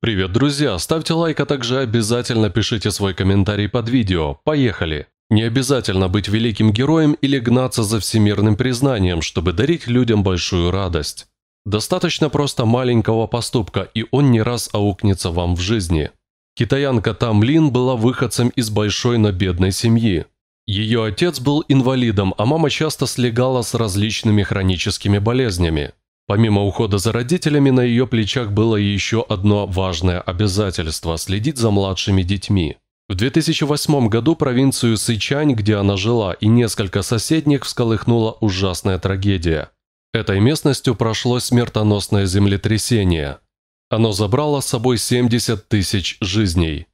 Привет, друзья! Ставьте лайк, а также обязательно пишите свой комментарий под видео. Поехали! Не обязательно быть великим героем или гнаться за всемирным признанием, чтобы дарить людям большую радость. Достаточно просто маленького поступка, и он не раз аукнется вам в жизни. Китаянка Там Лин была выходцем из большой, но бедной семьи. Ее отец был инвалидом, а мама часто слегала с различными хроническими болезнями. Помимо ухода за родителями, на ее плечах было еще одно важное обязательство – следить за младшими детьми. В 2008 году провинцию Сычань, где она жила, и несколько соседних всколыхнула ужасная трагедия. Этой местностью прошло смертоносное землетрясение. Оно забрало с собой 70 тысяч жизней.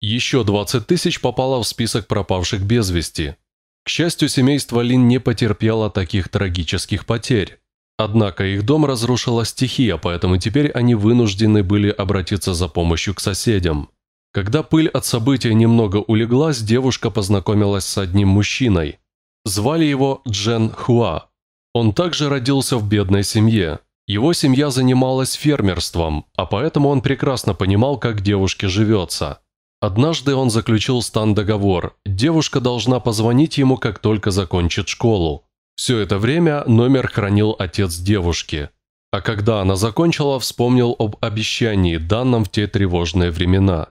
Еще 20 тысяч попало в список пропавших без вести. К счастью, семейство Лин не потерпело таких трагических потерь. Однако их дом разрушила стихия, поэтому теперь они вынуждены были обратиться за помощью к соседям. Когда пыль от события немного улеглась, девушка познакомилась с одним мужчиной. Звали его Джен Хуа. Он также родился в бедной семье. Его семья занималась фермерством, а поэтому он прекрасно понимал, как девушке живется. Однажды он заключил стан-договор. Девушка должна позвонить ему, как только закончит школу. Все это время номер хранил отец девушки, а когда она закончила, вспомнил об обещании, данном в те тревожные времена.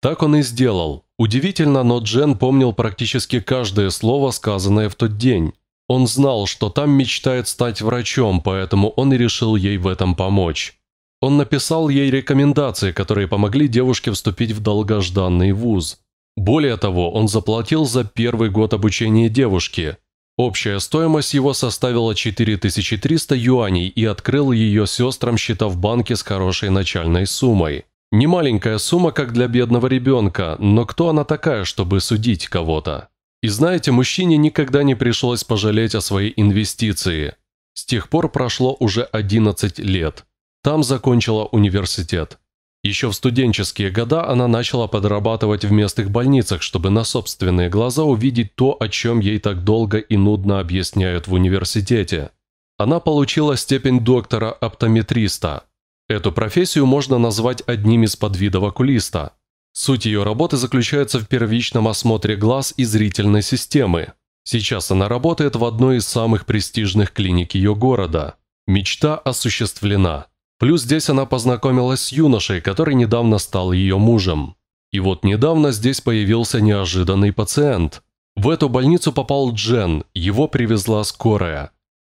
Так он и сделал. Удивительно, но Джен помнил практически каждое слово, сказанное в тот день. Он знал, что там мечтает стать врачом, поэтому он и решил ей в этом помочь. Он написал ей рекомендации, которые помогли девушке вступить в долгожданный вуз. Более того, он заплатил за первый год обучения девушки – Общая стоимость его составила 4300 юаней и открыл ее сестрам счета в банке с хорошей начальной суммой. Немаленькая сумма, как для бедного ребенка, но кто она такая, чтобы судить кого-то? И знаете, мужчине никогда не пришлось пожалеть о своей инвестиции. С тех пор прошло уже 11 лет. Там закончила университет. Еще в студенческие года она начала подрабатывать в местных больницах, чтобы на собственные глаза увидеть то, о чем ей так долго и нудно объясняют в университете. Она получила степень доктора оптометриста. Эту профессию можно назвать одним из подвидов окулиста. Суть ее работы заключается в первичном осмотре глаз и зрительной системы. Сейчас она работает в одной из самых престижных клиник ее города. Мечта осуществлена. Плюс здесь она познакомилась с юношей, который недавно стал ее мужем. И вот недавно здесь появился неожиданный пациент. В эту больницу попал Джен, его привезла скорая.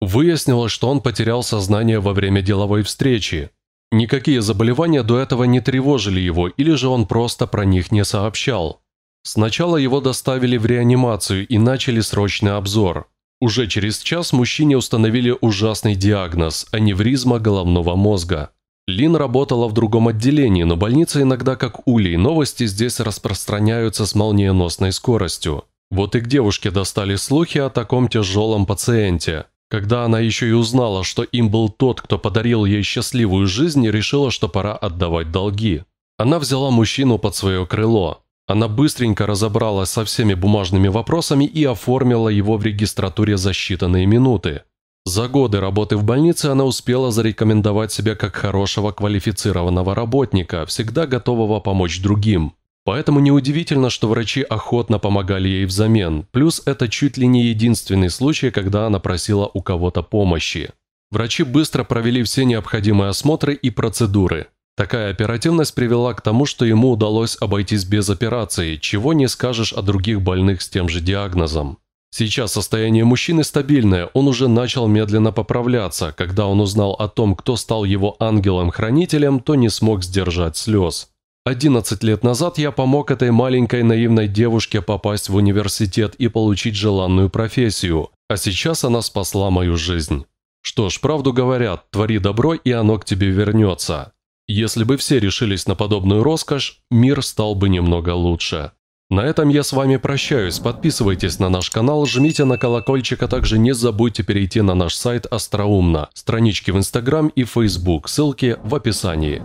Выяснилось, что он потерял сознание во время деловой встречи. Никакие заболевания до этого не тревожили его, или же он просто про них не сообщал. Сначала его доставили в реанимацию и начали срочный обзор – уже через час мужчине установили ужасный диагноз – аневризма головного мозга. Лин работала в другом отделении, но больница иногда как улей, новости здесь распространяются с молниеносной скоростью. Вот и к девушке достали слухи о таком тяжелом пациенте. Когда она еще и узнала, что им был тот, кто подарил ей счастливую жизнь, решила, что пора отдавать долги. Она взяла мужчину под свое крыло. Она быстренько разобралась со всеми бумажными вопросами и оформила его в регистратуре за считанные минуты. За годы работы в больнице она успела зарекомендовать себя как хорошего квалифицированного работника, всегда готового помочь другим. Поэтому неудивительно, что врачи охотно помогали ей взамен, плюс это чуть ли не единственный случай, когда она просила у кого-то помощи. Врачи быстро провели все необходимые осмотры и процедуры. Такая оперативность привела к тому, что ему удалось обойтись без операции, чего не скажешь о других больных с тем же диагнозом. Сейчас состояние мужчины стабильное, он уже начал медленно поправляться. Когда он узнал о том, кто стал его ангелом-хранителем, то не смог сдержать слез. 11 лет назад я помог этой маленькой наивной девушке попасть в университет и получить желанную профессию, а сейчас она спасла мою жизнь. Что ж, правду говорят, твори добро, и оно к тебе вернется. Если бы все решились на подобную роскошь, мир стал бы немного лучше. На этом я с вами прощаюсь. Подписывайтесь на наш канал, жмите на колокольчик, а также не забудьте перейти на наш сайт Остроумно, странички в Инстаграм и Фейсбук, ссылки в описании.